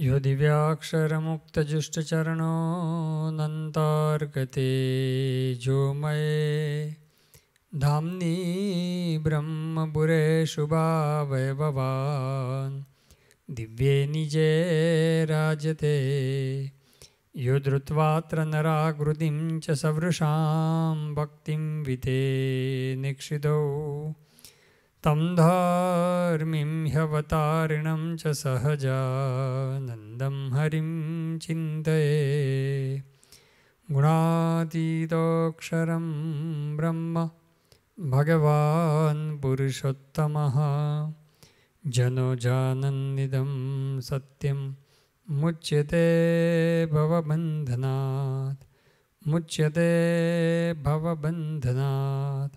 यो दिव्याक्षरमुक्तजुष्टचरणोऽनन्तार्कते जो मये धाम्नी ब्रह्मपुरे वैभवान् दिव्ये निजे राजते यो धृत्वात्र नराकृतिं च सवृशां भक्तिं विते निक्षितौ तं धार्मिं ह्यवतारिणं च सहजानन्दं हरिं चिन्तये गुणातीतोऽक्षरं ब्रह्म भगवान् पुरुषोत्तमः जनो जानन्निदं सत्यं मुच्यते भवबन्धनात् मुच्यते भवबन्धनात्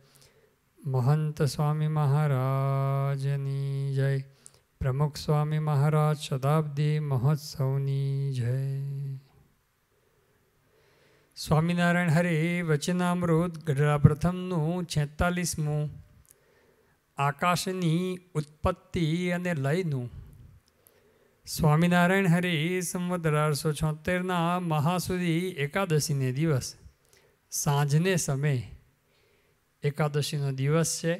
મહંત સ્વામી મહારાજની જય પ્રમુખ સ્વામી મહારાજ શતાબ્દી મહોત્સવની જય સ્વામિનારાયણ હરે વચનામૃત ગઢડા પ્રથમનું છેતાલીસમું આકાશની ઉત્પત્તિ અને લયનું સ્વામિનારાયણ હરે સંવત અઢારસો છોતેરના મહાસુદી એકાદશીને દિવસ સાંજને સમયે એકાદશીનો દિવસ છે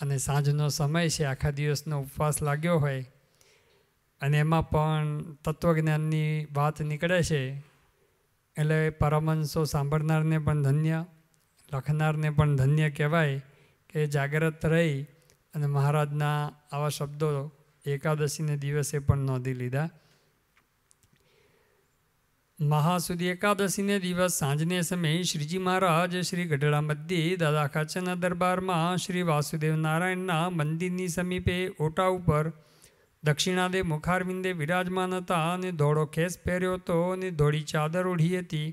અને સાંજનો સમય છે આખા દિવસનો ઉપવાસ લાગ્યો હોય અને એમાં પણ તત્વજ્ઞાનની વાત નીકળે છે એટલે પરમંશો સાંભળનારને પણ ધન્ય લખનારને પણ ધન્ય કહેવાય કે જાગ્રત રહી અને મહારાજના આવા શબ્દો એકાદશીને દિવસે પણ નોંધી લીધા મહાસુદ એકાદશીને દિવસ સાંજને સમયે શ્રીજી મહારાજ શ્રી ગઢડા મધ્યે દાદા ખાચરના દરબારમાં શ્રી વાસુદેવ નારાયણના મંદિરની સમીપે ઓટા ઉપર દક્ષિણાદે મુખારવિંદે વિરાજમાન હતા અને ધોળો ખેસ પહેર્યો હતો અને ધોળી ચાદર ઓઢી હતી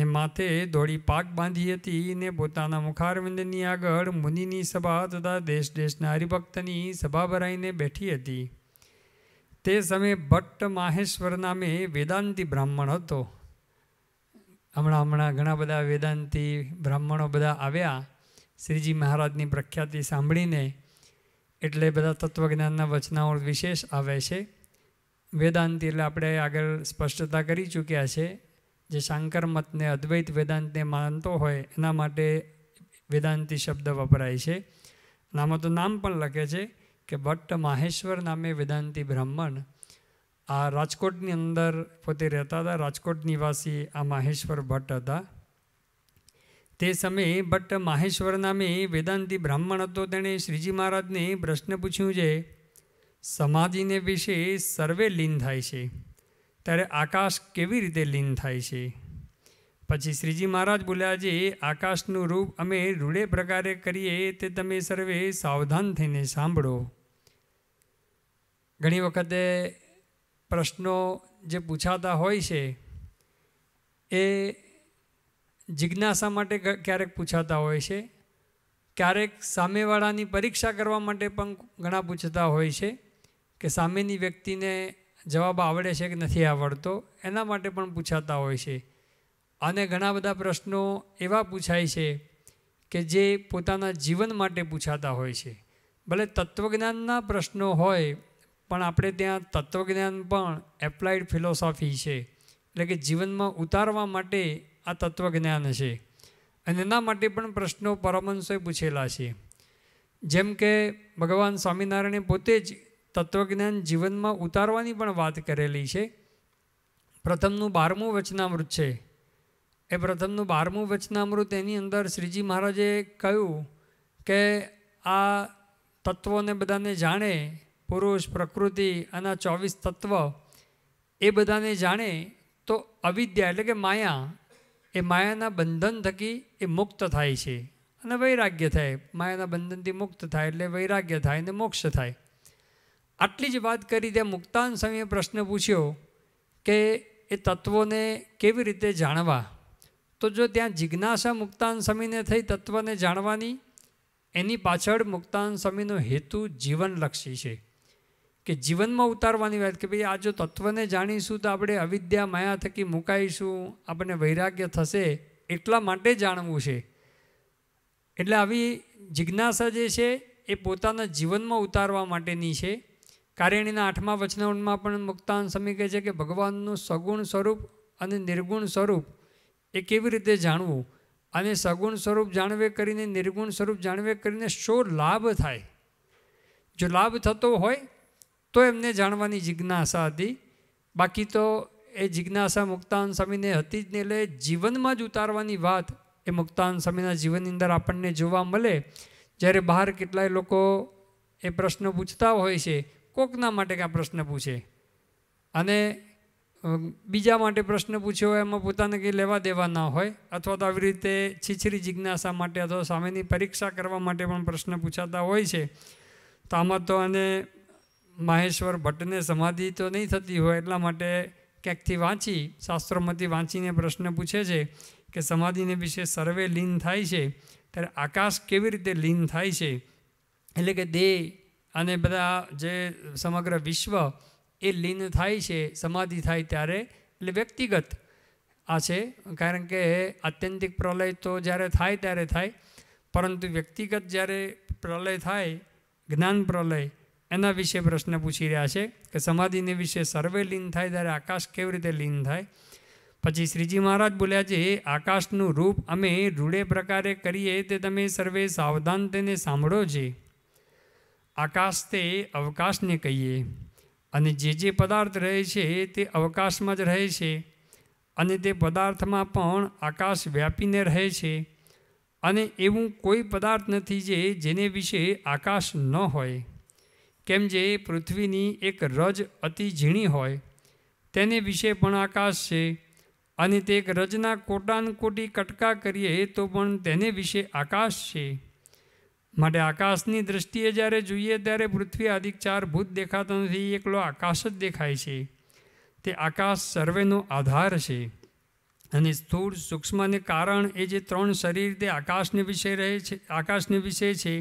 ને માથે ધોળી પાક બાંધી હતી ને પોતાના મુખારવિંદની આગળ મુનિની સભા તથા દેશ દેશના હરિભક્તની સભા ભરાઈને બેઠી હતી તે સમયે ભટ્ટ માહેશ્વર નામે વેદાંતિ બ્રાહ્મણ હતો હમણાં હમણાં ઘણા બધા વેદાંતિ બ્રાહ્મણો બધા આવ્યા શ્રીજી મહારાજની પ્રખ્યાતિ સાંભળીને એટલે બધા તત્વજ્ઞાનના વચનાઓ વિશેષ આવે છે વેદાંતિ એટલે આપણે આગળ સ્પષ્ટતા કરી ચૂક્યા છે જે શાંકર મતને અદ્વૈત વેદાંતને માનતો હોય એના માટે વેદાંતિ શબ્દ વપરાય છે નામાં તો નામ પણ લખે છે કે ભટ્ટ માહેશ્વર નામે વેદાંતિ બ્રાહ્મણ આ રાજકોટની અંદર પોતે રહેતા હતા રાજકોટ નિવાસી આ માહેશ્વર ભટ્ટ હતા તે સમયે ભટ્ટ માહેશ્વર નામે વેદાંતિ બ્રાહ્મણ હતો તેણે શ્રીજી મહારાજને પ્રશ્ન પૂછ્યું છે સમાધિને વિશે સર્વે લીન થાય છે ત્યારે આકાશ કેવી રીતે લીન થાય છે પછી શ્રીજી મહારાજ બોલ્યા જે આકાશનું રૂપ અમે રૂડે પ્રકારે કરીએ તે તમે સર્વે સાવધાન થઈને સાંભળો ઘણી વખતે પ્રશ્નો જે પૂછાતા હોય છે એ જિજ્ઞાસા માટે ક્યારેક પૂછાતા હોય છે ક્યારેક સામેવાળાની પરીક્ષા કરવા માટે પણ ઘણા પૂછતા હોય છે કે સામેની વ્યક્તિને જવાબ આવડે છે કે નથી આવડતો એના માટે પણ પૂછાતા હોય છે અને ઘણા બધા પ્રશ્નો એવા પૂછાય છે કે જે પોતાના જીવન માટે પૂછાતા હોય છે ભલે તત્વજ્ઞાનના પ્રશ્નો હોય પણ આપણે ત્યાં તત્વજ્ઞાન પણ એપ્લાઇડ ફિલોસોફી છે એટલે કે જીવનમાં ઉતારવા માટે આ તત્વજ્ઞાન છે અને એના માટે પણ પ્રશ્નો પરમહંસોએ પૂછેલા છે જેમ કે ભગવાન સ્વામિનારાયણે પોતે જ તત્વજ્ઞાન જીવનમાં ઉતારવાની પણ વાત કરેલી છે પ્રથમનું બારમું વચનામૃત છે એ પ્રથમનું બારમું વચનામૃત એની અંદર શ્રીજી મહારાજે કહ્યું કે આ તત્વોને બધાને જાણે પુરુષ પ્રકૃતિ અને ચોવીસ તત્વ એ બધાને જાણે તો અવિદ્યા એટલે કે માયા એ માયાના બંધન થકી એ મુક્ત થાય છે અને વૈરાગ્ય થાય માયાના બંધનથી મુક્ત થાય એટલે વૈરાગ્ય થાય અને મોક્ષ થાય આટલી જ વાત કરી ત્યાં મુક્તાન સમયે પ્રશ્ન પૂછ્યો કે એ તત્વોને કેવી રીતે જાણવા તો જો ત્યાં જિજ્ઞાસા મુક્તાન સ્વામીને થઈ તત્વને જાણવાની એની પાછળ મુક્તાન સ્વામીનો હેતુ જીવનલક્ષી છે કે જીવનમાં ઉતારવાની વાત કે ભાઈ આ જો તત્વને જાણીશું તો આપણે અવિદ્યા માયા થકી મુકાઈશું આપણને વૈરાગ્ય થશે એટલા માટે જાણવું છે એટલે આવી જિજ્ઞાસા જે છે એ પોતાના જીવનમાં ઉતારવા માટેની છે કારિણીના આઠમા વચનાવનમાં પણ મુક્તાન સમી કહે છે કે ભગવાનનું સગુણ સ્વરૂપ અને નિર્ગુણ સ્વરૂપ એ કેવી રીતે જાણવું અને સગુણ સ્વરૂપ જાણવે કરીને નિર્ગુણ સ્વરૂપ જાણવે કરીને શો લાભ થાય જો લાભ થતો હોય તો એમને જાણવાની જિજ્ઞાસા હતી બાકી તો એ જિજ્ઞાસા મુક્તાન સ્વામીને હતી જ નહીં એટલે જીવનમાં જ ઉતારવાની વાત એ મુક્તાન સ્વામીના જીવનની અંદર આપણને જોવા મળે જ્યારે બહાર કેટલાય લોકો એ પ્રશ્ન પૂછતા હોય છે કોકના માટે કાં પ્રશ્ન પૂછે અને બીજા માટે પ્રશ્ન પૂછ્યો હોય એમાં પોતાને કંઈ લેવા દેવા ના હોય અથવા તો આવી રીતે છીછરી જિજ્ઞાસા માટે અથવા સામેની પરીક્ષા કરવા માટે પણ પ્રશ્ન પૂછાતા હોય છે તો આમાં તો અને મહેશ્વર ભટ્ટને સમાધિ તો નહીં થતી હોય એટલા માટે ક્યાંકથી વાંચી શાસ્ત્રોમાંથી વાંચીને પ્રશ્ન પૂછે છે કે સમાધિને વિશે સર્વે લીન થાય છે ત્યારે આકાશ કેવી રીતે લીન થાય છે એટલે કે દેહ અને બધા જે સમગ્ર વિશ્વ એ લીન થાય છે સમાધિ થાય ત્યારે એટલે વ્યક્તિગત આ છે કારણ કે આત્યંતિક પ્રલય તો જ્યારે થાય ત્યારે થાય પરંતુ વ્યક્તિગત જ્યારે પ્રલય થાય જ્ઞાન પ્રલય એના વિશે પ્રશ્ન પૂછી રહ્યા છે કે સમાધિને વિશે સર્વે લીન થાય ત્યારે આકાશ કેવી રીતે લીન થાય પછી શ્રીજી મહારાજ બોલ્યા છે હે આકાશનું રૂપ અમે રૂડે પ્રકારે કરીએ તે તમે સર્વે સાવધાન તેને સાંભળો છે આકાશ તે અવકાશને કહીએ અને જે જે પદાર્થ રહે છે તે અવકાશમાં જ રહે છે અને તે પદાર્થમાં પણ આકાશ વ્યાપીને રહે છે અને એવું કોઈ પદાર્થ નથી જે જેને વિશે આકાશ ન હોય કેમ જે પૃથ્વીની એક રજ અતિ ઝીણી હોય તેને વિશે પણ આકાશ છે અને તે એક રજના કોટાનકોટી કટકા કરીએ તો પણ તેને વિશે આકાશ છે માટે આકાશની દૃષ્ટિએ જ્યારે જોઈએ ત્યારે પૃથ્વી આદિક ચાર ભૂત દેખાતા નથી એકલો આકાશ જ દેખાય છે તે આકાશ સર્વેનો આધાર છે અને સ્થૂળ સૂક્ષ્મને કારણ એ જે ત્રણ શરીર તે આકાશને વિશે રહે છે આકાશને વિશે છે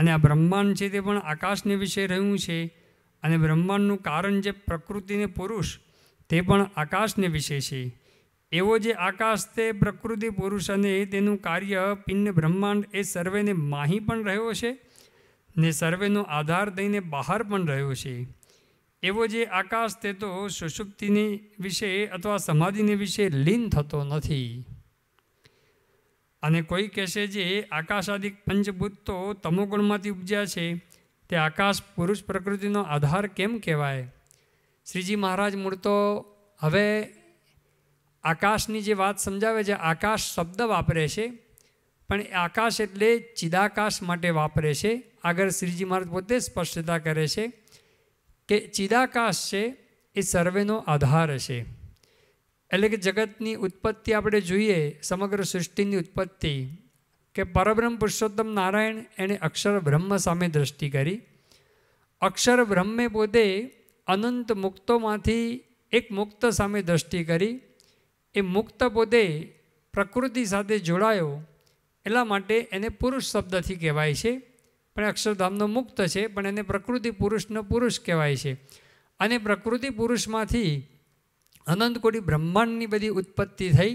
અને આ બ્રહ્માંડ છે તે પણ આકાશને વિશે રહ્યું છે અને બ્રહ્માંડનું કારણ જે પ્રકૃતિને પુરુષ તે પણ આકાશને વિશે છે એવો જે આકાશ તે પ્રકૃતિ પુરુષ અને તેનું કાર્ય પિન્ન બ્રહ્માંડ એ સર્વેને માહી પણ રહ્યો છે ને સર્વેનો આધાર દઈને બહાર પણ રહ્યો છે એવો જે આકાશ તે તો સુષુપ્તિની વિશે અથવા સમાધિને વિશે લીન થતો નથી અને કોઈ કહેશે જે આકાશાદિક પંચભૂત તો તમોગુણમાંથી ઉપજ્યા છે તે આકાશ પુરુષ પ્રકૃતિનો આધાર કેમ કહેવાય શ્રીજી મહારાજ મૂળ તો હવે આકાશની જે વાત સમજાવે છે આકાશ શબ્દ વાપરે છે પણ આકાશ એટલે ચિદાકાશ માટે વાપરે છે આગળ શ્રીજી મહારાજ પોતે સ્પષ્ટતા કરે છે કે ચિદાકાશ છે એ સર્વેનો આધાર છે એટલે કે જગતની ઉત્પત્તિ આપણે જોઈએ સમગ્ર સૃષ્ટિની ઉત્પત્તિ કે પરબ્રહ્મ પુરુષોત્તમ નારાયણ એણે અક્ષર બ્રહ્મ સામે દ્રષ્ટિ કરી અક્ષર બ્રહ્મે પોતે અનંત મુક્તોમાંથી એક મુક્ત સામે દ્રષ્ટિ કરી એ મુક્ત પોતે પ્રકૃતિ સાથે જોડાયો એટલા માટે એને પુરુષ શબ્દથી કહેવાય છે પણ અક્ષરધામનો મુક્ત છે પણ એને પ્રકૃતિ પુરુષનો પુરુષ કહેવાય છે અને પ્રકૃતિ પુરુષમાંથી અનંત કોટી બ્રહ્માંડની બધી ઉત્પત્તિ થઈ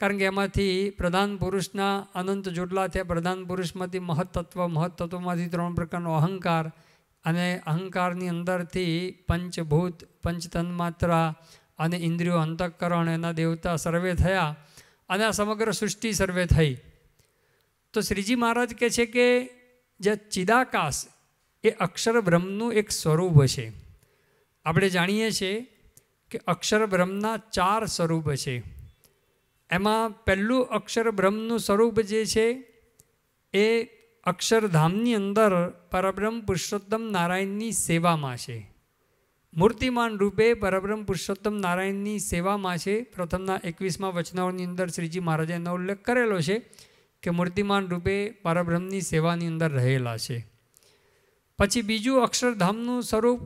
કારણ કે એમાંથી પ્રધાન પુરુષના અનંત જોટલા થયા પ્રધાન પુરુષમાંથી મહત્તત્વ મહત્તત્વમાંથી ત્રણ પ્રકારનો અહંકાર અને અહંકારની અંદરથી પંચભૂત પંચતન્માત્રા અને ઇન્દ્રિયો અંતઃકરણ એના દેવતા સર્વે થયા અને આ સમગ્ર સૃષ્ટિ સર્વે થઈ તો શ્રીજી મહારાજ કહે છે કે જે ચિદાકાશ એ અક્ષર બ્રહ્મનું એક સ્વરૂપ છે આપણે જાણીએ છીએ કે અક્ષર બ્રહ્મના ચાર સ્વરૂપ છે એમાં પહેલું અક્ષર બ્રહ્મનું સ્વરૂપ જે છે એ અક્ષરધામની અંદર પરબ્રહ્મ પુરુષોત્તમ નારાયણની સેવામાં છે મૂર્તિમાન રૂપે પરબ્રહ્મ પુરુષોત્તમ નારાયણની સેવામાં છે પ્રથમના એકવીસમાં વચનાઓની અંદર શ્રીજી મહારાજે એનો ઉલ્લેખ કરેલો છે કે મૂર્તિમાન રૂપે પરબ્રહ્મની સેવાની અંદર રહેલા છે પછી બીજું અક્ષરધામનું સ્વરૂપ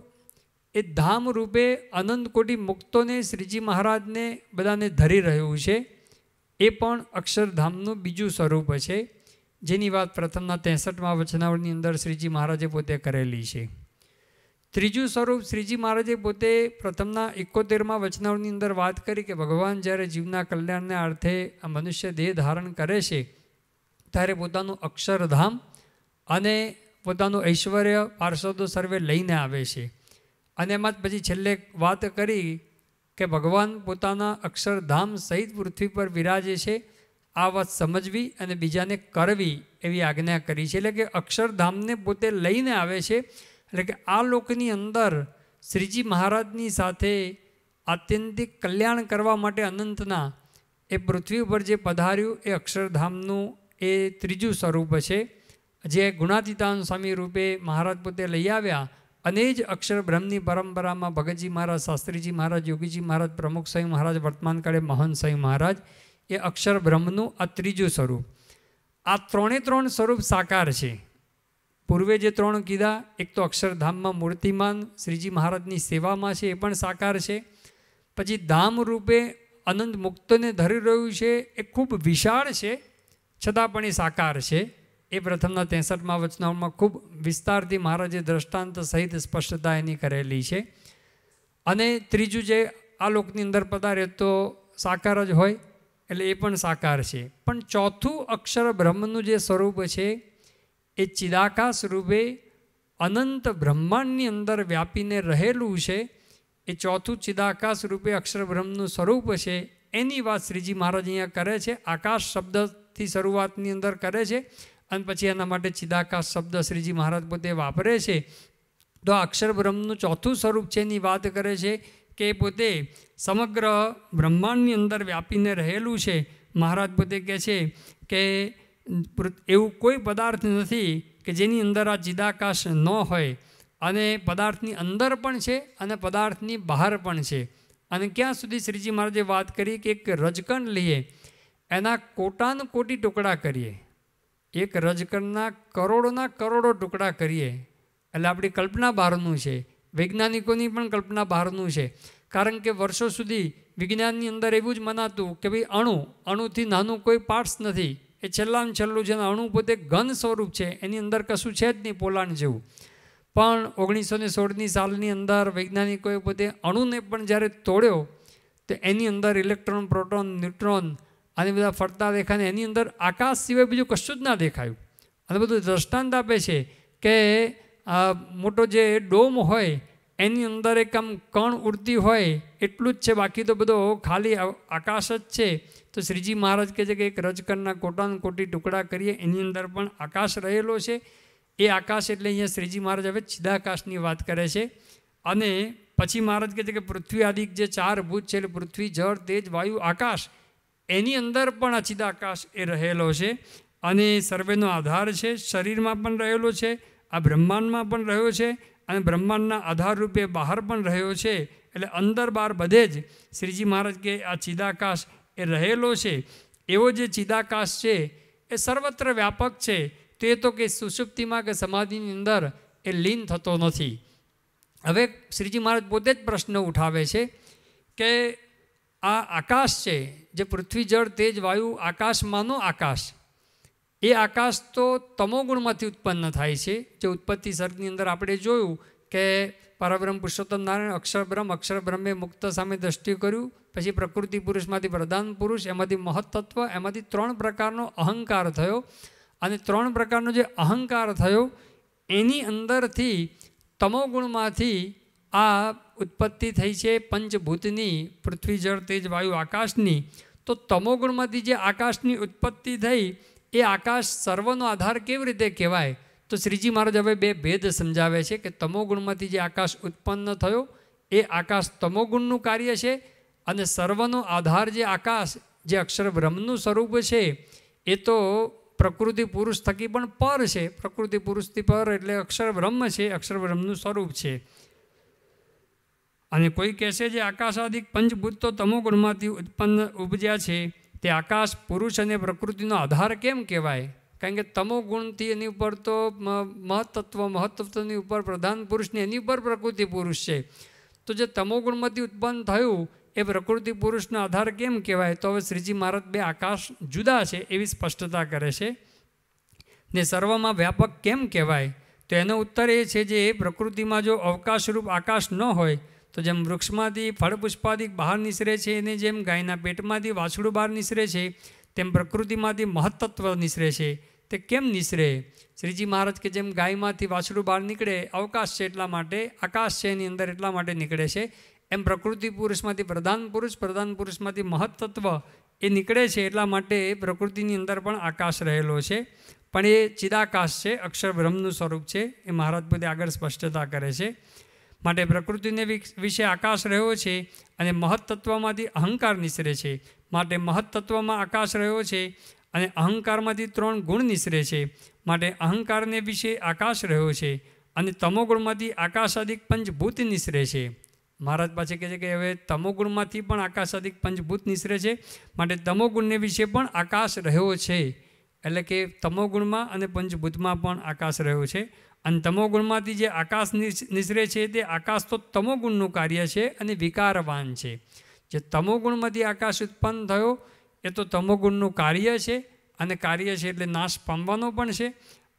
એ ધામ રૂપે અનંત કોટી મુક્તોને શ્રીજી મહારાજને બધાને ધરી રહ્યું છે એ પણ અક્ષરધામનું બીજું સ્વરૂપ છે જેની વાત પ્રથમના ત્રેસઠમાં વચનાવળની અંદર શ્રીજી મહારાજે પોતે કરેલી છે ત્રીજું સ્વરૂપ શ્રીજી મહારાજે પોતે પ્રથમના એકોતેરમાં વચનાવળની અંદર વાત કરી કે ભગવાન જ્યારે જીવના કલ્યાણને અર્થે આ મનુષ્ય દેહ ધારણ કરે છે ત્યારે પોતાનું અક્ષરધામ અને પોતાનું ઐશ્વર્ય પાર્ષદો સર્વે લઈને આવે છે અને એમાં પછી છેલ્લે વાત કરી કે ભગવાન પોતાના અક્ષરધામ સહિત પૃથ્વી પર વિરાજે છે આ વાત સમજવી અને બીજાને કરવી એવી આજ્ઞા કરી છે એટલે કે અક્ષરધામને પોતે લઈને આવે છે એટલે કે આ લોકની અંદર શ્રીજી મહારાજની સાથે આત્યંતિક કલ્યાણ કરવા માટે અનંતના એ પૃથ્વી ઉપર જે પધાર્યું એ અક્ષરધામનું એ ત્રીજું સ્વરૂપ છે જે ગુણાતીતાન સ્વામી રૂપે મહારાજ પોતે લઈ આવ્યા અને જ અક્ષર બ્રહ્મની પરંપરામાં ભગતજી મહારાજ શાસ્ત્રીજી મહારાજ યોગીજી મહારાજ પ્રમુખ સ્વામી મહારાજ વર્તમાન કાળે મહંત સ્વામી મહારાજ એ અક્ષર બ્રહ્મનું આ ત્રીજું સ્વરૂપ આ ત્રણે ત્રણ સ્વરૂપ સાકાર છે પૂર્વે જે ત્રણ કીધા એક તો અક્ષરધામમાં મૂર્તિમાન શ્રીજી મહારાજની સેવામાં છે એ પણ સાકાર છે પછી ધામ રૂપે અનંત મુક્તને ધરી રહ્યું છે એ ખૂબ વિશાળ છે છતાં પણ એ સાકાર છે એ પ્રથમના ત્રેસઠમાં વચનાઓમાં ખૂબ વિસ્તારથી મહારાજે દ્રષ્ટાંત સહિત સ્પષ્ટતા એની કરેલી છે અને ત્રીજું જે આ લોકની અંદર પધારે તો સાકાર જ હોય એટલે એ પણ સાકાર છે પણ ચોથું અક્ષર બ્રહ્મનું જે સ્વરૂપ છે એ ચિદાકાશ રૂપે અનંત બ્રહ્માંડની અંદર વ્યાપીને રહેલું છે એ ચોથું ચિદાકાશ રૂપે અક્ષર સ્વરૂપ છે એની વાત શ્રીજી મહારાજ અહીંયા કરે છે આકાશ શબ્દથી શરૂઆતની અંદર કરે છે અને પછી એના માટે ચિદાકાશ શબ્દ શ્રીજી મહારાજ પોતે વાપરે છે તો અક્ષર બ્રહ્મનું ચોથું સ્વરૂપ છે એની વાત કરે છે કે પોતે સમગ્ર બ્રહ્માંડની અંદર વ્યાપીને રહેલું છે મહારાજ પોતે કહે છે કે એવું કોઈ પદાર્થ નથી કે જેની અંદર આ ચિદાકાશ ન હોય અને પદાર્થની અંદર પણ છે અને પદાર્થની બહાર પણ છે અને ક્યાં સુધી શ્રીજી મહારાજે વાત કરી કે એક રજકણ લઈએ એના કોટાનું કોટી ટુકડા કરીએ એક રજકણના કરોડોના કરોડો ટુકડા કરીએ એટલે આપણી કલ્પના બહારનું છે વૈજ્ઞાનિકોની પણ કલ્પના બહારનું છે કારણ કે વર્ષો સુધી વિજ્ઞાનની અંદર એવું જ મનાતું કે ભાઈ અણુ અણુથી નાનું કોઈ પાર્ટ્સ નથી એ છેલ્લામાં છેલ્લું છે અણુ પોતે ઘન સ્વરૂપ છે એની અંદર કશું છે જ નહીં પોલાણ જેવું પણ ઓગણીસો ને સોળની સાલની અંદર વૈજ્ઞાનિકોએ પોતે અણુને પણ જ્યારે તોડ્યો તો એની અંદર ઇલેક્ટ્રોન પ્રોટોન ન્યુટ્રોન અને બધા ફરતા દેખાય ને એની અંદર આકાશ સિવાય બીજું કશું જ ના દેખાયું અને બધું દ્રષ્ટાંત આપે છે કે મોટો જે ડોમ હોય એની અંદર એક આમ કણ ઉડતી હોય એટલું જ છે બાકી તો બધો ખાલી આકાશ જ છે તો શ્રીજી મહારાજ કહે છે કે એક રજકણના કોટાન કોટી ટુકડા કરીએ એની અંદર પણ આકાશ રહેલો છે એ આકાશ એટલે અહીંયા શ્રીજી મહારાજ હવે છિદાકાશની વાત કરે છે અને પછી મહારાજ કહે છે કે પૃથ્વી આદિક જે ચાર ભૂત છે એટલે પૃથ્વી જળ તેજ વાયુ આકાશ એની અંદર પણ અચિદાકાશ એ રહેલો છે અને સર્વેનો આધાર છે શરીરમાં પણ રહેલો છે આ બ્રહ્માંડમાં પણ રહ્યો છે અને બ્રહ્માંડના આધાર રૂપે બહાર પણ રહ્યો છે એટલે અંદર બહાર બધે જ શ્રીજી મહારાજ કે આ ચિદાકાશ એ રહેલો છે એવો જે ચિદાકાશ છે એ સર્વત્ર વ્યાપક છે તે તો કે સુષુપ્તિમાં કે સમાધિની અંદર એ લીન થતો નથી હવે શ્રીજી મહારાજ પોતે જ પ્રશ્ન ઉઠાવે છે કે આ આકાશ છે જે પૃથ્વી જળ તેજ વાયુ આકાશમાંનો આકાશ એ આકાશ તો તમોગુણમાંથી ઉત્પન્ન થાય છે જે ઉત્પત્તિ સર્ગની અંદર આપણે જોયું કે પરબ્રહ્મ પુરુષોત્તમ નારાયણ અક્ષરબ્રહ્મ અક્ષરબ્રહ્મે મુક્ત સામે દ્રષ્ટિ કર્યું પછી પ્રકૃતિ પુરુષમાંથી પ્રધાન પુરુષ એમાંથી મહત્તત્વ એમાંથી ત્રણ પ્રકારનો અહંકાર થયો અને ત્રણ પ્રકારનો જે અહંકાર થયો એની અંદરથી તમોગુણમાંથી આ ઉત્પત્તિ થઈ છે પંચભૂતની પૃથ્વી જળ તેજ વાયુ આકાશની તો તમોગુણમાંથી જે આકાશની ઉત્પત્તિ થઈ એ આકાશ સર્વનો આધાર કેવી રીતે કહેવાય તો શ્રીજી મહારાજ હવે બે ભેદ સમજાવે છે કે તમોગુણમાંથી જે આકાશ ઉત્પન્ન થયો એ આકાશ તમોગુણનું કાર્ય છે અને સર્વનો આધાર જે આકાશ જે અક્ષર બ્રહ્મનું સ્વરૂપ છે એ તો પ્રકૃતિ પુરુષ થકી પણ પર છે પ્રકૃતિ પુરુષથી પર એટલે અક્ષર બ્રહ્મ છે અક્ષર બ્રહ્મનું સ્વરૂપ છે અને કોઈ કહેશે જે આકાશાદિક પંચભૂતો તમોગુણમાંથી ઉત્પન્ન ઉપજ્યા છે તે આકાશ પુરુષ અને પ્રકૃતિનો આધાર કેમ કહેવાય કારણ કે તમોગુણથી એની ઉપર તો મહત્તત્વ મહત્તત્વની ઉપર પ્રધાન પુરુષને એની ઉપર પ્રકૃતિ પુરુષ છે તો જે તમોગુણમાંથી ઉત્પન્ન થયું એ પ્રકૃતિ પુરુષનો આધાર કેમ કહેવાય તો હવે શ્રીજી મહારાજ બે આકાશ જુદા છે એવી સ્પષ્ટતા કરે છે ને સર્વમાં વ્યાપક કેમ કહેવાય તો એનો ઉત્તર એ છે જે એ પ્રકૃતિમાં જો અવકાશરૂપ આકાશ ન હોય તો જેમ વૃક્ષમાંથી ફળ પુષ્પાદિક બહાર નિસરે છે અને જેમ ગાયના પેટમાંથી વાછડું બહાર નિસરે છે તેમ પ્રકૃતિમાંથી મહત્તત્વ નિસરે છે તે કેમ નિસરે શ્રીજી મહારાજ કે જેમ ગાયમાંથી વાછડું બહાર નીકળે અવકાશ છે એટલા માટે આકાશ છે એની અંદર એટલા માટે નીકળે છે એમ પ્રકૃતિ પુરુષમાંથી પ્રધાન પુરુષ પ્રધાન પુરુષમાંથી મહત્તત્વ એ નીકળે છે એટલા માટે પ્રકૃતિની અંદર પણ આકાશ રહેલો છે પણ એ ચિદાકાશ છે અક્ષર બ્રહ્મનું સ્વરૂપ છે એ મહારાજ પોતે આગળ સ્પષ્ટતા કરે છે માટે પ્રકૃતિને વિશે આકાશ રહ્યો છે અને મહત્તત્વમાંથી અહંકાર નિસરે છે માટે મહત્તત્વમાં આકાશ રહ્યો છે અને અહંકારમાંથી ત્રણ ગુણ નિસરે છે માટે અહંકારને વિશે આકાશ રહ્યો છે અને તમોગુણમાંથી આકાશાદિક પંચભૂત નિસરે છે મહારાજ પાસે કહે છે કે હવે તમોગુણમાંથી પણ આકાશાદિક પંચભૂત નિસરે છે માટે તમોગુણને વિશે પણ આકાશ રહ્યો છે એટલે કે તમોગુણમાં અને પંચભૂતમાં પણ આકાશ રહ્યો છે અને તમોગુણમાંથી જે આકાશ નિસરે છે તે આકાશ તો તમોગુણનું કાર્ય છે અને વિકારવાન છે જે તમોગુણમાંથી આકાશ ઉત્પન્ન થયો એ તો તમોગુણનું કાર્ય છે અને કાર્ય છે એટલે નાશ પામવાનો પણ છે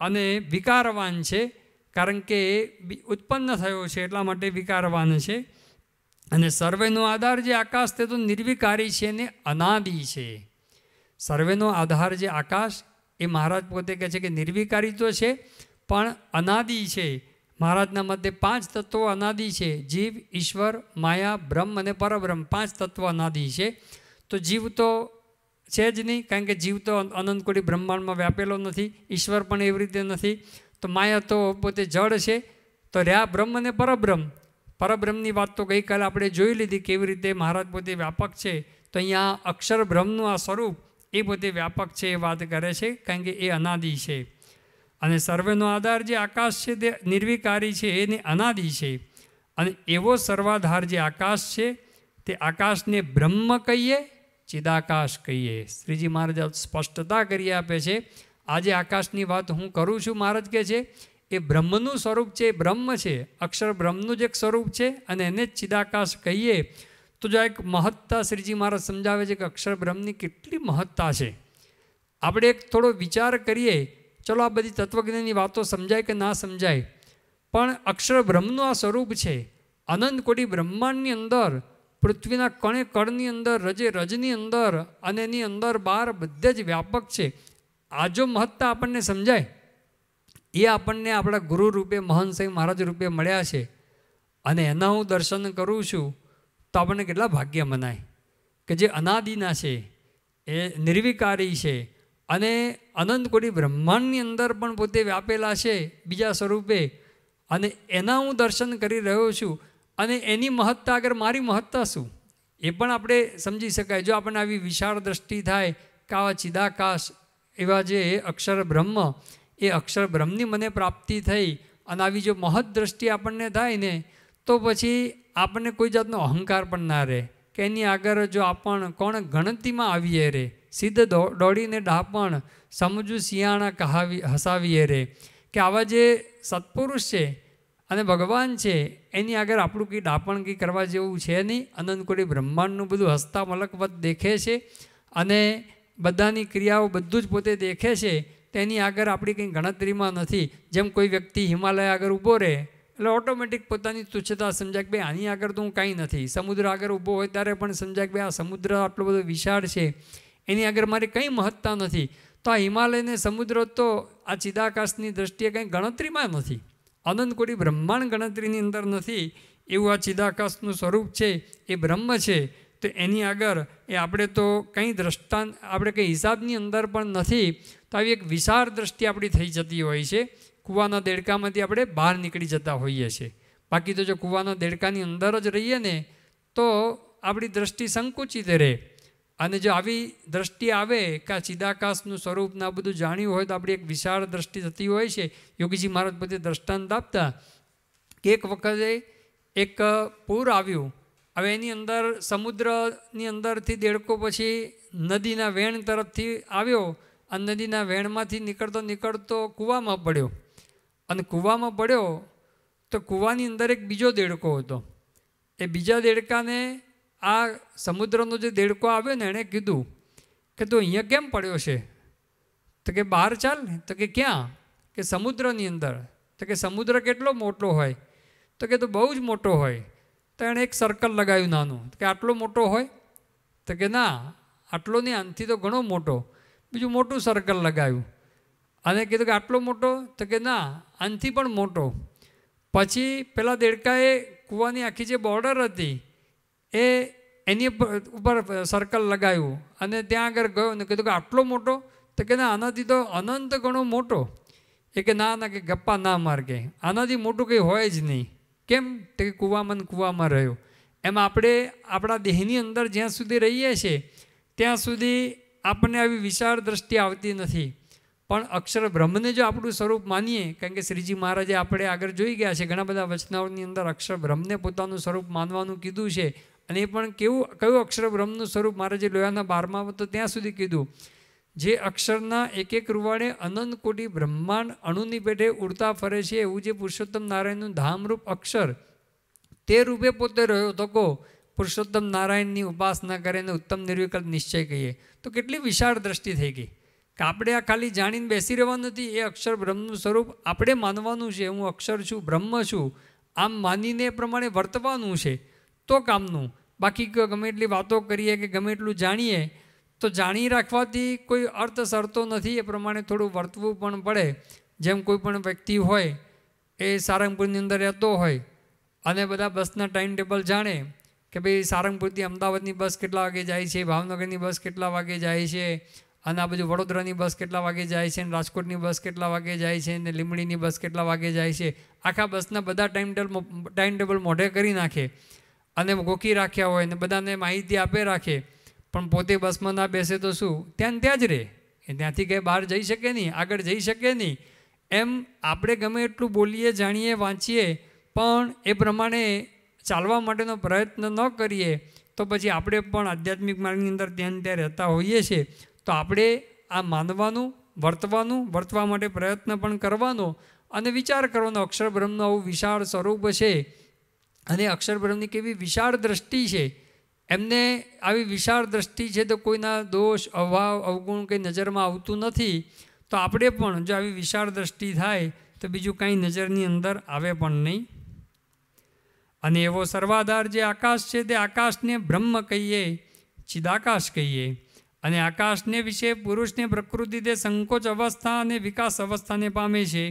અને વિકારવાન છે કારણ કે ઉત્પન્ન થયો છે એટલા માટે વિકારવાન છે અને સર્વેનો આધાર જે આકાશ તે તો નિર્વિકારી છે ને અનાદિ છે સર્વેનો આધાર જે આકાશ એ મહારાજ પોતે કહે છે કે નિર્વિકારી તો છે પણ અનાદિ છે મહારાજના મતે પાંચ તત્વો અનાદિ છે જીવ ઈશ્વર માયા બ્રહ્મ અને પરબ્રહ્મ પાંચ તત્વ અનાદિ છે તો જીવ તો છે જ નહીં કારણ કે જીવ તો અનંતકુળી બ્રહ્માંડમાં વ્યાપેલો નથી ઈશ્વર પણ એવી રીતે નથી તો માયા તો પોતે જળ છે તો રહ્યા બ્રહ્મ અને પરબ્રહ્મ પરબ્રહ્મની વાત તો ગઈકાલે આપણે જોઈ લીધી કેવી રીતે મહારાજ પોતે વ્યાપક છે તો અહીંયા અક્ષર બ્રહ્મનું આ સ્વરૂપ એ પોતે વ્યાપક છે એ વાત કરે છે કારણ કે એ અનાદિ છે અને સર્વેનો આધાર જે આકાશ છે તે નિર્વિકારી છે એને અનાદિ છે અને એવો સર્વાધાર જે આકાશ છે તે આકાશને બ્રહ્મ કહીએ ચિદાકાશ કહીએ શ્રીજી મહારાજ સ્પષ્ટતા કરી આપે છે આજે આકાશની વાત હું કરું છું મહારાજ કહે છે એ બ્રહ્મનું સ્વરૂપ છે બ્રહ્મ છે અક્ષર બ્રહ્મનું જ એક સ્વરૂપ છે અને એને જ ચિદાકાશ કહીએ તો જો એક મહત્તા શ્રીજી મહારાજ સમજાવે છે કે અક્ષર બ્રહ્મની કેટલી મહત્તા છે આપણે એક થોડો વિચાર કરીએ ચલો આ બધી તત્વજ્ઞાનની વાતો સમજાય કે ના સમજાય પણ અક્ષર બ્રહ્મનું આ સ્વરૂપ છે અનંત કોટી બ્રહ્માંડની અંદર પૃથ્વીના કણે કણની અંદર રજે રજની અંદર અને એની અંદર બહાર બધે જ વ્યાપક છે આ જો મહત્તા આપણને સમજાય એ આપણને આપણા ગુરુ રૂપે મહનસિંહ મહારાજ રૂપે મળ્યા છે અને એના હું દર્શન કરું છું તો આપણને કેટલા ભાગ્ય મનાય કે જે અનાદિના છે એ નિર્વિકારી છે અને અનંત કોટી બ્રહ્માંડની અંદર પણ પોતે વ્યાપેલા છે બીજા સ્વરૂપે અને એના હું દર્શન કરી રહ્યો છું અને એની મહત્તા આગળ મારી મહત્તા શું એ પણ આપણે સમજી શકાય જો આપણને આવી વિશાળ દ્રષ્ટિ થાય કે આવા ચિદાકાશ એવા જે અક્ષર બ્રહ્મ એ અક્ષર બ્રહ્મની મને પ્રાપ્તિ થઈ અને આવી જો મહદ દ્રષ્ટિ આપણને થાય ને તો પછી આપણને કોઈ જાતનો અહંકાર પણ ના રહે કે એની આગળ જો આપણ કોણ ગણતરીમાં આવીએ રે સિદ્ધ દોડીને ડાપણ સમજુ શિયાણા કહાવી હસાવીએ રે કે આવા જે સત્પુરુષ છે અને ભગવાન છે એની આગળ આપણું કંઈ ડાપણ કંઈ કરવા જેવું છે નહીં અનંતકોડી બ્રહ્માંડનું બધું હસતા મલકવત દેખે છે અને બધાની ક્રિયાઓ બધું જ પોતે દેખે છે તેની આગળ આપણી કંઈ ગણતરીમાં નથી જેમ કોઈ વ્યક્તિ હિમાલય આગળ ઊભો રહે એટલે ઓટોમેટિક પોતાની તુચ્છતા સમજાય કે ભાઈ આની આગળ તો હું કાંઈ નથી સમુદ્ર આગળ ઊભો હોય ત્યારે પણ સમજાય કે ભાઈ આ સમુદ્ર આટલો બધો વિશાળ છે એની આગળ મારી કંઈ મહત્તા નથી તો આ હિમાલયને સમુદ્ર તો આ ચિદાકાશની દ્રષ્ટિએ કંઈ ગણતરીમાં નથી અનંતકોટી બ્રહ્માંડ ગણતરીની અંદર નથી એવું આ ચિદાકાશનું સ્વરૂપ છે એ બ્રહ્મ છે તો એની આગળ એ આપણે તો કંઈ દ્રષ્ટાંત આપણે કંઈ હિસાબની અંદર પણ નથી તો આવી એક વિશાળ દ્રષ્ટિ આપણી થઈ જતી હોય છે કૂવાના દેડકામાંથી આપણે બહાર નીકળી જતા હોઈએ છીએ બાકી તો જો કૂવાના દેડકાની અંદર જ રહીએ ને તો આપણી દ્રષ્ટિ સંકુચિત રહે અને જો આવી દૃષ્ટિ આવે કે ચિદાકાશનું સ્વરૂપ ને આ બધું જાણ્યું હોય તો આપણી એક વિશાળ દ્રષ્ટિ થતી હોય છે યોગીજી મહારાજ પોતે દ્રષ્ટાંત આપતા કે એક વખતે એક પૂર આવ્યું હવે એની અંદર સમુદ્રની અંદરથી દેડકો પછી નદીના વેણ તરફથી આવ્યો અને નદીના વેણમાંથી નીકળતો નીકળતો કૂવામાં પડ્યો અને કૂવામાં પડ્યો તો કૂવાની અંદર એક બીજો દેડકો હતો એ બીજા દેડકાને આ સમુદ્રનો જે દેડકો આવ્યો ને એણે કીધું કે તું અહીંયા કેમ પડ્યો છે તો કે બહાર ચાલ તો કે ક્યાં કે સમુદ્રની અંદર તો કે સમુદ્ર કેટલો મોટો હોય તો કે તો બહુ જ મોટો હોય તો એણે એક સર્કલ લગાવ્યું નાનું કે આટલો મોટો હોય તો કે ના આટલો નહીં આનથી તો ઘણો મોટો બીજું મોટું સર્કલ લગાવ્યું અને કીધું કે આટલો મોટો તો કે ના આનથી પણ મોટો પછી પેલા દેડકાએ કૂવાની આખી જે બોર્ડર હતી એ એની ઉપર સર્કલ લગાવ્યું અને ત્યાં આગળ ગયો ને કીધું કે આટલો મોટો તો કે ના આનાથી તો અનંત ગણો મોટો એ કે ના ના કે ગપ્પા ના માર્ગે આનાથી મોટું કંઈ હોય જ નહીં કેમ તે કૂવામાં કૂવામાં રહ્યો એમ આપણે આપણા દેહની અંદર જ્યાં સુધી રહીએ છીએ ત્યાં સુધી આપણને આવી વિશાળ દ્રષ્ટિ આવતી નથી પણ અક્ષર બ્રહ્મને જો આપણું સ્વરૂપ માનીએ કારણ કે શ્રીજી મહારાજે આપણે આગળ જોઈ ગયા છે ઘણા બધા વચનાઓની અંદર અક્ષર બ્રહ્મને પોતાનું સ્વરૂપ માનવાનું કીધું છે અને એ પણ કેવું કયું અક્ષર બ્રહ્મનું સ્વરૂપ મારે જે લોયાના બારમાં તો ત્યાં સુધી કીધું જે અક્ષરના એક એક રૂવાડે અનંત કોટી બ્રહ્માંડ અણુની પેઠે ઉડતા ફરે છે એવું જે પુરુષોત્તમ નારાયણનું ધામરૂપ અક્ષર તે રૂપે પોતે રહ્યો તો કહો પુરુષોત્તમ નારાયણની ઉપાસના કરે અને ઉત્તમ નિર્વિકલ્પ નિશ્ચય કહીએ તો કેટલી વિશાળ દ્રષ્ટિ થઈ ગઈ કે આપણે આ ખાલી જાણીને બેસી રહેવાનું નથી એ અક્ષર બ્રહ્મનું સ્વરૂપ આપણે માનવાનું છે હું અક્ષર છું બ્રહ્મ છું આમ માનીને એ પ્રમાણે વર્તવાનું છે તો કામનું બાકી ગમે એટલી વાતો કરીએ કે ગમે એટલું જાણીએ તો જાણી રાખવાથી કોઈ અર્થ સરતો નથી એ પ્રમાણે થોડું વર્તવું પણ પડે જેમ કોઈ પણ વ્યક્તિ હોય એ સારંગપુરની અંદર રહેતો હોય અને બધા બસના ટાઈમ ટેબલ જાણે કે ભાઈ સારંગપુરથી અમદાવાદની બસ કેટલા વાગે જાય છે ભાવનગરની બસ કેટલા વાગે જાય છે અને આ બાજુ વડોદરાની બસ કેટલા વાગે જાય છે અને રાજકોટની બસ કેટલા વાગે જાય છે અને લીમડીની બસ કેટલા વાગે જાય છે આખા બસના બધા ટાઈમ ટેબલ ટાઈમ ટેબલ મોઢે કરી નાખે અને ગોકી રાખ્યા હોય ને બધાને માહિતી આપે રાખે પણ પોતે બસમાં ના બેસે તો શું ત્યાં ત્યાં જ રહે એ ત્યાંથી કંઈ બહાર જઈ શકે નહીં આગળ જઈ શકે નહીં એમ આપણે ગમે એટલું બોલીએ જાણીએ વાંચીએ પણ એ પ્રમાણે ચાલવા માટેનો પ્રયત્ન ન કરીએ તો પછી આપણે પણ આધ્યાત્મિક માર્ગની અંદર ધ્યાન ત્યાં રહેતા હોઈએ છીએ તો આપણે આ માનવાનું વર્તવાનું વર્તવા માટે પ્રયત્ન પણ કરવાનો અને વિચાર કરવાનો અક્ષરબ્રહ્મનું આવું વિશાળ સ્વરૂપ છે અને અક્ષર કેવી વિશાળ દ્રષ્ટિ છે એમને આવી વિશાળ દ્રષ્ટિ છે તો કોઈના દોષ અભાવ અવગુણ કંઈ નજરમાં આવતું નથી તો આપણે પણ જો આવી વિશાળ દ્રષ્ટિ થાય તો બીજું કાંઈ નજરની અંદર આવે પણ નહીં અને એવો સર્વાધાર જે આકાશ છે તે આકાશને બ્રહ્મ કહીએ ચિદાકાશ કહીએ અને આકાશને વિશે પુરુષને પ્રકૃતિ તે સંકોચ અવસ્થા અને વિકાસ અવસ્થાને પામે છે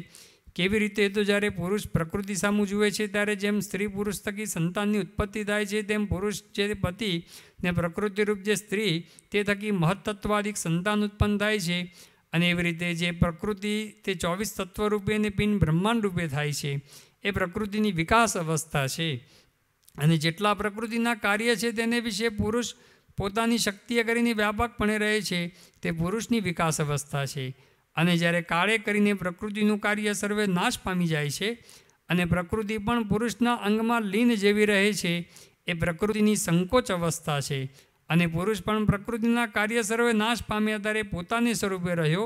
કેવી રીતે તો જ્યારે પુરુષ પ્રકૃતિ સામું જુએ છે ત્યારે જેમ સ્ત્રી પુરુષ થકી સંતાનની ઉત્પત્તિ થાય છે તેમ પુરુષ જે પતિ ને પ્રકૃતિરૂપ જે સ્ત્રી તે થકી મહત્તત્વાધિક સંતાન ઉત્પન્ન થાય છે અને એવી રીતે જે પ્રકૃતિ તે ચોવીસ તત્વરૂપે અને પિન બ્રહ્માંડ રૂપે થાય છે એ પ્રકૃતિની વિકાસ અવસ્થા છે અને જેટલા પ્રકૃતિના કાર્ય છે તેને વિશે પુરુષ પોતાની શક્તિએ કરીને વ્યાપકપણે રહે છે તે પુરુષની વિકાસ અવસ્થા છે અને જ્યારે કાળે કરીને પ્રકૃતિનું કાર્ય સર્વે નાશ પામી જાય છે અને પ્રકૃતિ પણ પુરુષના અંગમાં લીન જેવી રહે છે એ પ્રકૃતિની સંકોચ અવસ્થા છે અને પુરુષ પણ પ્રકૃતિના કાર્ય સર્વે નાશ પામ્યા ત્યારે પોતાને સ્વરૂપે રહ્યો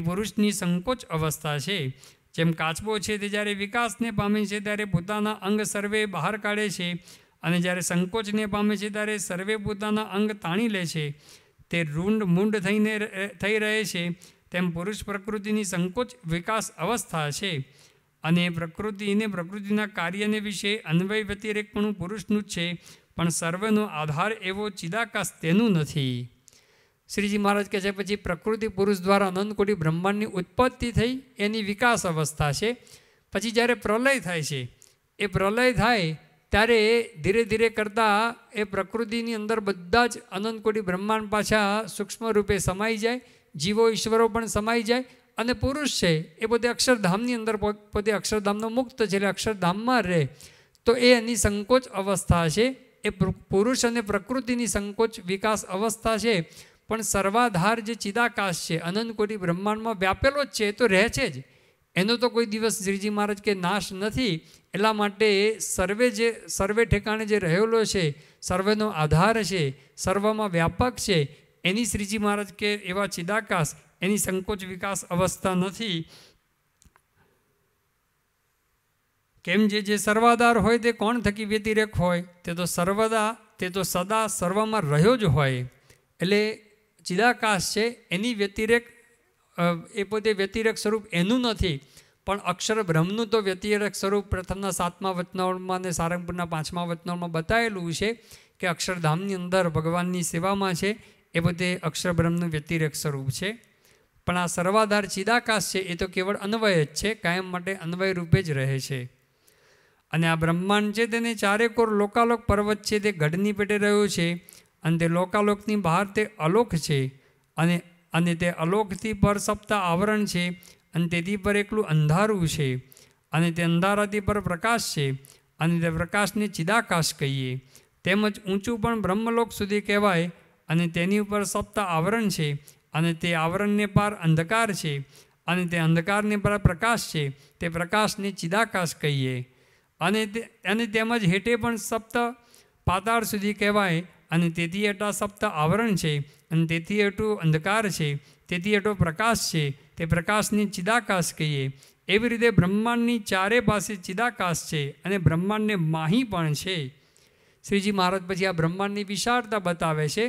એ પુરુષની સંકોચ અવસ્થા છે જેમ કાચબો છે તે જ્યારે વિકાસને પામે છે ત્યારે પોતાના અંગ સર્વે બહાર કાઢે છે અને જ્યારે સંકોચને પામે છે ત્યારે સર્વે પોતાના અંગ તાણી લે છે તે રૂંડ મૂંડ થઈને થઈ રહે છે તેમ પુરુષ પ્રકૃતિની સંકોચ વિકાસ અવસ્થા છે અને પ્રકૃતિને પ્રકૃતિના કાર્યને વિશે અન્વય વ્યતિરેક પણ પુરુષનું જ છે પણ સર્વનો આધાર એવો ચિદાકાશ તેનું નથી શ્રીજી મહારાજ કહે છે પછી પ્રકૃતિ પુરુષ દ્વારા અનંત કોટી બ્રહ્માંડની ઉત્પત્તિ થઈ એની વિકાસ અવસ્થા છે પછી જ્યારે પ્રલય થાય છે એ પ્રલય થાય ત્યારે ધીરે ધીરે કરતાં એ પ્રકૃતિની અંદર બધા જ અનંત બ્રહ્માંડ પાછા સૂક્ષ્મ રૂપે સમાઈ જાય જીવો ઈશ્વરો પણ સમાઈ જાય અને પુરુષ છે એ પોતે અક્ષરધામની અંદર પોતે અક્ષરધામનો મુક્ત છે એટલે અક્ષરધામમાં રહે તો એ એની સંકોચ અવસ્થા છે એ પુરુષ અને પ્રકૃતિની સંકોચ વિકાસ અવસ્થા છે પણ સર્વાધાર જે ચિદાકાશ છે અનંત કોટી બ્રહ્માંડમાં વ્યાપેલો જ છે એ તો રહે છે જ એનો તો કોઈ દિવસ શ્રીજી મહારાજ કે નાશ નથી એટલા માટે સર્વે જે સર્વે ઠેકાણે જે રહેલો છે સર્વેનો આધાર છે સર્વમાં વ્યાપક છે એની શ્રીજી મહારાજ કે એવા ચિદાકાશ એની સંકોચ વિકાસ અવસ્થા નથી કેમ જે જે સર્વાધાર હોય તે કોણ થકી વ્યતિરેક હોય તે તો સર્વદા તે તો સદા સર્વમાં રહ્યો જ હોય એટલે ચિદાકાશ છે એની વ્યતિરેક એ પોતે વ્યતિરેક સ્વરૂપ એનું નથી પણ અક્ષર બ્રહ્મનું તો વ્યતિરેક સ્વરૂપ પ્રથમના સાતમા વતનોળમાં અને સારંગપુરના પાંચમા વતનોળમાં બતાવેલું છે કે અક્ષરધામની અંદર ભગવાનની સેવામાં છે એ પોતે અક્ષરબ્રહ્મનું વ્યતિરેક સ્વરૂપ છે પણ આ સર્વાધાર ચિદાકાશ છે એ તો કેવળ અન્વય જ છે કાયમ માટે અન્વય રૂપે જ રહે છે અને આ બ્રહ્માંડ છે તેને ચારેકોર લોકાલોક પર્વત છે તે ગઢની પેટે રહ્યો છે અને તે લોકાલોકની બહાર તે અલોક છે અને અને તે અલોકથી પર સપ્તાહ આવરણ છે અને તેથી પર એકલું અંધારું છે અને તે અંધારાથી પર પ્રકાશ છે અને તે પ્રકાશને ચિદાકાશ કહીએ તેમજ ઊંચું પણ બ્રહ્મલોક સુધી કહેવાય અને તેની ઉપર સપ્ત આવરણ છે અને તે આવરણને પાર અંધકાર છે અને તે અંધકારને પર પ્રકાશ છે તે પ્રકાશને ચિદાકાશ કહીએ અને તે અને તેમજ હેઠે પણ સપ્ત પાતાળ સુધી કહેવાય અને તેથી એટા સપ્ત આવરણ છે અને તેથી એટું અંધકાર છે તેથી એટો પ્રકાશ છે તે પ્રકાશને ચિદાકાશ કહીએ એવી રીતે બ્રહ્માંડની ચારે પાસે ચિદાકાશ છે અને બ્રહ્માંડને માહી પણ છે શ્રીજી મહારાજ પછી આ બ્રહ્માંડની વિશાળતા બતાવે છે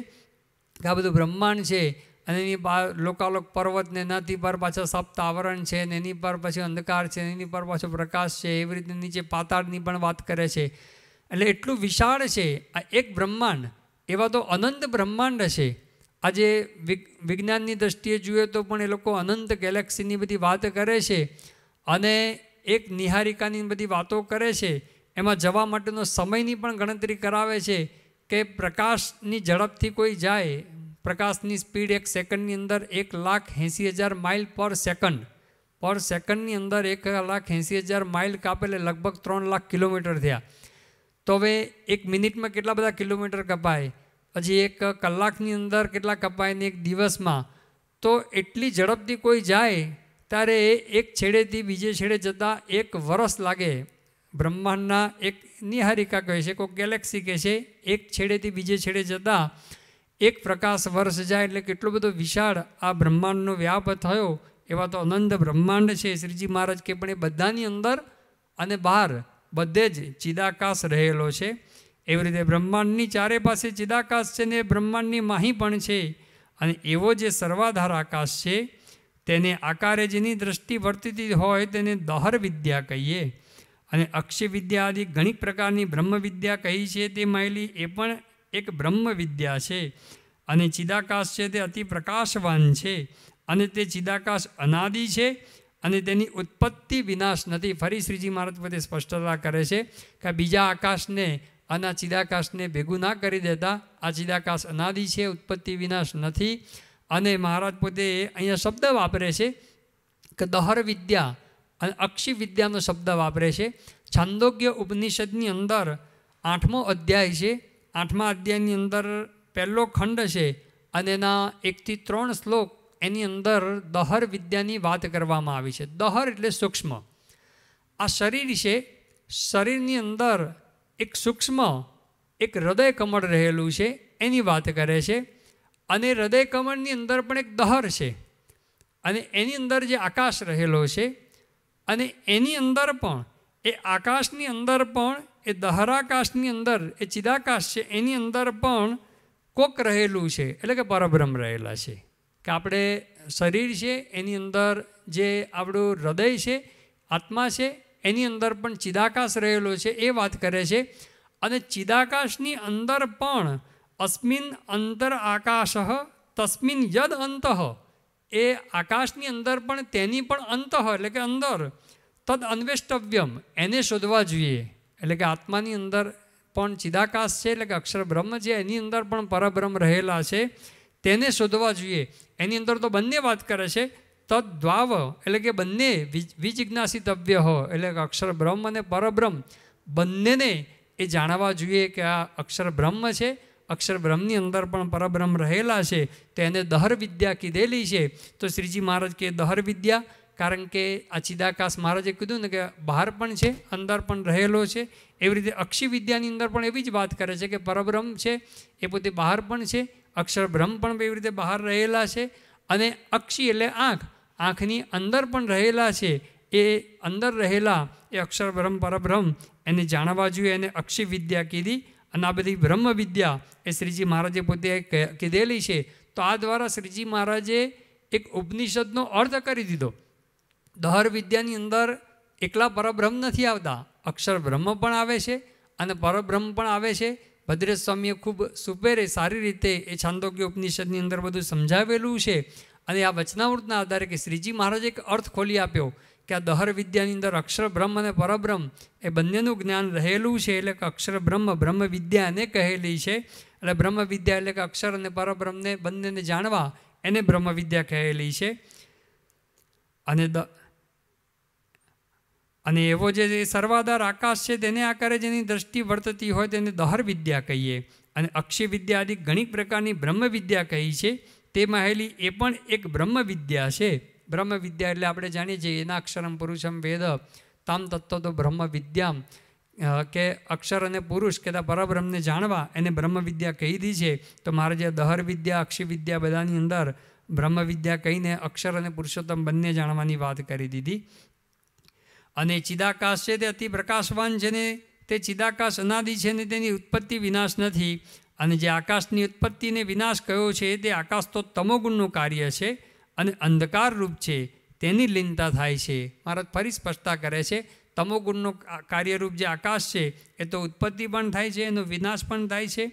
કે આ બધું બ્રહ્માંડ છે અને એની બહાર લોકાલોક પર્વત ને એનાથી પર પાછા સપ્ત આવરણ છે ને એની પર પછી અંધકાર છે એની પર પાછો પ્રકાશ છે એવી રીતે નીચે પાતાળની પણ વાત કરે છે એટલે એટલું વિશાળ છે આ એક બ્રહ્માંડ એવા તો અનંત બ્રહ્માંડ છે આજે વિજ્ઞાનની દ્રષ્ટિએ જોઈએ તો પણ એ લોકો અનંત ગેલેક્સીની બધી વાત કરે છે અને એક નિહારિકાની બધી વાતો કરે છે એમાં જવા માટેનો સમયની પણ ગણતરી કરાવે છે કે પ્રકાશની ઝડપથી કોઈ જાય પ્રકાશની સ્પીડ એક સેકન્ડની અંદર એક લાખ એંસી હજાર માઇલ પર સેકન્ડ પર સેકન્ડની અંદર એક લાખ એંસી હજાર માઇલ કાપે એટલે લગભગ ત્રણ લાખ કિલોમીટર થયા તો હવે એક મિનિટમાં કેટલા બધા કિલોમીટર કપાય પછી એક કલાકની અંદર કેટલા કપાય ને એક દિવસમાં તો એટલી ઝડપથી કોઈ જાય ત્યારે એ એક છેડેથી બીજે છેડે જતાં એક વરસ લાગે બ્રહ્માંડના એક નિહારિકા કહે છે કોઈ ગેલેક્સી કહે છે એક છેડેથી બીજે છેડે જતાં એક પ્રકાશ વર્ષ જાય એટલે કેટલો બધો વિશાળ આ બ્રહ્માંડનો વ્યાપ થયો એવા તો અનંત બ્રહ્માંડ છે શ્રીજી મહારાજ કે પણ એ બધાની અંદર અને બહાર બધે જ ચિદાકાશ રહેલો છે એવી રીતે બ્રહ્માંડની ચારે પાસે ચિદાકાશ છે ને એ બ્રહ્માંડની માહી પણ છે અને એવો જે સર્વાધાર આકાશ છે તેને આકારે જેની દ્રષ્ટિ વર્તીતી હોય તેને દહર વિદ્યા કહીએ અને અક્ષય વિદ્યા આદિ ઘણી પ્રકારની બ્રહ્મ વિદ્યા કહી છે તે માયલી એ પણ એક બ્રહ્મ વિદ્યા છે અને ચિદાકાશ છે તે અતિ પ્રકાશવાન છે અને તે ચિદાકાશ અનાદિ છે અને તેની ઉત્પત્તિ વિનાશ નથી ફરી શ્રીજી મહારાજ પોતે સ્પષ્ટતા કરે છે કે બીજા આકાશને આના ચિદાકાશને ભેગું ના કરી દેતા આ ચિદાકાશ અનાદિ છે ઉત્પત્તિ વિનાશ નથી અને મહારાજ પોતે અહીંયા શબ્દ વાપરે છે કે દહર વિદ્યા અને અક્ષી વિદ્યાનો શબ્દ વાપરે છે છાંદોગ્ય ઉપનિષદની અંદર આઠમો અધ્યાય છે આઠમા અધ્યાયની અંદર પહેલો ખંડ છે અને એના એકથી ત્રણ શ્લોક એની અંદર દહર વિદ્યાની વાત કરવામાં આવી છે દહર એટલે સૂક્ષ્મ આ શરીર છે શરીરની અંદર એક સૂક્ષ્મ એક હૃદય કમળ રહેલું છે એની વાત કરે છે અને હૃદય કમળની અંદર પણ એક દહર છે અને એની અંદર જે આકાશ રહેલો છે અને એની અંદર પણ એ આકાશની અંદર પણ એ દહરાકાશની અંદર એ ચિદાકાશ છે એની અંદર પણ કોક રહેલું છે એટલે કે પરબ્રહ્મ રહેલા છે કે આપણે શરીર છે એની અંદર જે આપણું હૃદય છે આત્મા છે એની અંદર પણ ચિદાકાશ રહેલો છે એ વાત કરે છે અને ચિદાકાશની અંદર પણ અસ્મિન અંતર આકાશ તસ્મિન યદ અંત એ આકાશની અંદર પણ તેની પણ અંત એટલે કે અંદર તદ અન્વેષ્ટવ્યમ એને શોધવા જોઈએ એટલે કે આત્માની અંદર પણ ચિદાકાશ છે એટલે કે અક્ષર બ્રહ્મ છે એની અંદર પણ પરબ્રહ્મ રહેલા છે તેને શોધવા જોઈએ એની અંદર તો બંને વાત કરે છે તદ્વાવ એટલે કે બંને વિજિજ્ઞાસિતવ્ય હો એટલે કે અક્ષર બ્રહ્મ અને પરબ્રહ્મ બંનેને એ જાણવા જોઈએ કે આ અક્ષર બ્રહ્મ છે અક્ષર બ્રહ્મની અંદર પણ પરબ્રહ્મ રહેલા છે તેને દહર વિદ્યા કીધેલી છે તો શ્રીજી મહારાજ કે દહર વિદ્યા કારણ કે આ ચિદાકાશ મહારાજે કીધું ને કે બહાર પણ છે અંદર પણ રહેલો છે એવી રીતે અક્ષી વિદ્યાની અંદર પણ એવી જ વાત કરે છે કે પરબ્રહ્મ છે એ પોતે બહાર પણ છે અક્ષર બ્રહ્મ પણ એવી રીતે બહાર રહેલા છે અને અક્ષી એટલે આંખ આંખની અંદર પણ રહેલા છે એ અંદર રહેલા એ અક્ષર બ્રહ્મ પરબ્રહ્મ એને જાણવા જોઈએ એને અક્ષી વિદ્યા કીધી અને આ બધી બ્રહ્મ વિદ્યા એ શ્રીજી મહારાજે પોતે કીધેલી છે તો આ દ્વારા શ્રીજી મહારાજે એક ઉપનિષદનો અર્થ કરી દીધો દહર વિદ્યાની અંદર એકલા પરબ્રહ્મ નથી આવતા અક્ષર બ્રહ્મ પણ આવે છે અને પરબ્રહ્મ પણ આવે છે ભદ્રેશ સ્વામીએ ખૂબ સુપેરે સારી રીતે એ છાંદોગ્ય ઉપનિષદની અંદર બધું સમજાવેલું છે અને આ વચનાવૃતના આધારે કે શ્રીજી મહારાજે એક અર્થ ખોલી આપ્યો કે આ દહર વિદ્યાની અંદર અક્ષર બ્રહ્મ અને પરબ્રહ્મ એ બંનેનું જ્ઞાન રહેલું છે એટલે કે અક્ષર બ્રહ્મ બ્રહ્મ વિદ્યા એને કહેલી છે એટલે બ્રહ્મ વિદ્યા એટલે કે અક્ષર અને પરબ્રહ્મને બંનેને જાણવા એને બ્રહ્મ વિદ્યા કહેલી છે અને દ અને એવો જે સર્વાધાર આકાશ છે તેને આકારે જેની દ્રષ્ટિ વર્તતી હોય તેને દહર વિદ્યા કહીએ અને અક્ષય વિદ્યા આદિ ઘણી પ્રકારની બ્રહ્મ વિદ્યા કહી છે તે માહેલી એ પણ એક બ્રહ્મ વિદ્યા છે બ્રહ્મ વિદ્યા એટલે આપણે જાણીએ છીએ એના અક્ષરમ પુરુષમ વેદ તામ તત્વ તો બ્રહ્મ વિદ્યામ કે અક્ષર અને પુરુષ કે પરબ્રહ્મને જાણવા એને બ્રહ્મ વિદ્યા કહી દી છે તો મારે જે દહર વિદ્યા અક્ષી વિદ્યા બધાની અંદર બ્રહ્મ વિદ્યા કહીને અક્ષર અને પુરુષોત્તમ બંને જાણવાની વાત કરી દીધી અને ચિદાકાશ છે તે અતિ પ્રકાશવાન છે ને તે ચિદાકાશ અનાદિ છે ને તેની ઉત્પત્તિ વિનાશ નથી અને જે આકાશની ઉત્પત્તિને વિનાશ કયો છે તે આકાશ તો તમોગુણનું કાર્ય છે અને અંધકારરૂપ છે તેની લીનતા થાય છે મારા ફરી સ્પષ્ટતા કરે છે તમોગુણનું કાર્યરૂપ જે આકાશ છે એ તો ઉત્પત્તિ પણ થાય છે એનો વિનાશ પણ થાય છે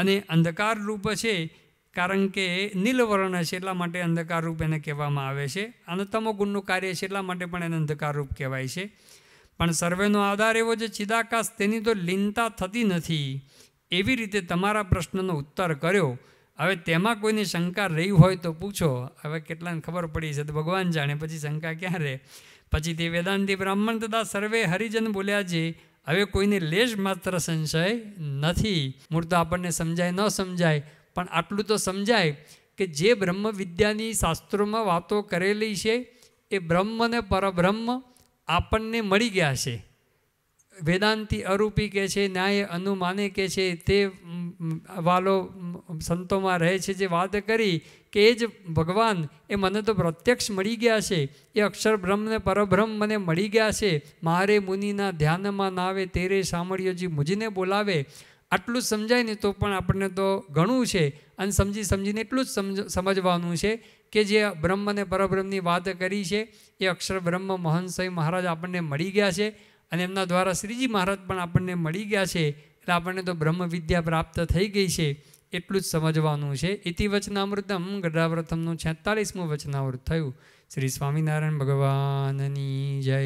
અને અંધકારરૂપ છે કારણ કે નીલવર્ણ છે એટલા માટે અંધકારરૂપ એને કહેવામાં આવે છે અને તમોગુણનું કાર્ય છે એટલા માટે પણ એને અંધકારરૂપ કહેવાય છે પણ સર્વેનો આધાર એવો જે ચિદાકાશ તેની તો લીનતા થતી નથી એવી રીતે તમારા પ્રશ્નનો ઉત્તર કર્યો હવે તેમાં કોઈની શંકા રહી હોય તો પૂછો હવે કેટલાને ખબર પડી છે તો ભગવાન જાણે પછી શંકા ક્યાં રહે પછી તે વેદાંતિ બ્રાહ્મણ તથા સર્વે હરિજન બોલ્યા છે હવે કોઈને લેશ માત્ર સંશય નથી મૂળ તો આપણને સમજાય ન સમજાય પણ આટલું તો સમજાય કે જે બ્રહ્મ વિદ્યાની શાસ્ત્રોમાં વાતો કરેલી છે એ બ્રહ્મ ને પરબ્રહ્મ આપણને મળી ગયા છે વેદાંતિ અરૂપી કે છે ન્યાય અનુમાને કે છે તે વાલો સંતોમાં રહે છે જે વાત કરી કે એ જ ભગવાન એ મને તો પ્રત્યક્ષ મળી ગયા છે એ અક્ષર બ્રહ્મને પરબ્રહ્મ મને મળી ગયા છે મારે મુનિના ધ્યાનમાં ના આવે તેરે સાંભળ્યોજી મુજીને બોલાવે આટલું સમજાય ને તો પણ આપણને તો ઘણું છે અને સમજી સમજીને એટલું જ સમજ સમજવાનું છે કે જે બ્રહ્મ અને પરબ્રહ્મની વાત કરી છે એ અક્ષર બ્રહ્મ મોહન સાંઈ મહારાજ આપણને મળી ગયા છે અને એમના દ્વારા શ્રીજી મહારાજ પણ આપણને મળી ગયા છે એટલે આપણને તો બ્રહ્મ વિદ્યા પ્રાપ્ત થઈ ગઈ છે એટલું જ સમજવાનું છે ઇતિ વચનામૃતમ ગઢાવ્રથમનું છેતાલીસમું વચનામૃત થયું શ્રી સ્વામિનારાયણ ભગવાનની જય